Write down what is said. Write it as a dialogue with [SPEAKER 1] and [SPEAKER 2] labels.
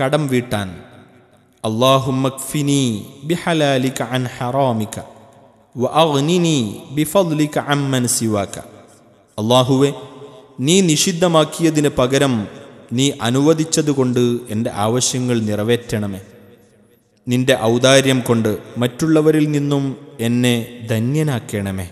[SPEAKER 1] കടം വീട്ടാൻ അള്ളാഹുമക്ഫിനി ബിഹലാലിക അൻ ഹറാമിക വഅഗ്നിനി ബിഫദ്ലിക അമ്മൻ സിവാക്ക അള്ളാഹുവെ നീ നിഷിദ്ധമാക്കിയതിന് പകരം നീ അനുവദിച്ചതുകൊണ്ട് എൻ്റെ ആവശ്യങ്ങൾ നിറവേറ്റണമേ നിന്റെ ഔദാര്യം കൊണ്ട് മറ്റുള്ളവരിൽ നിന്നും എന്നെ ധന്യനാക്കണമേ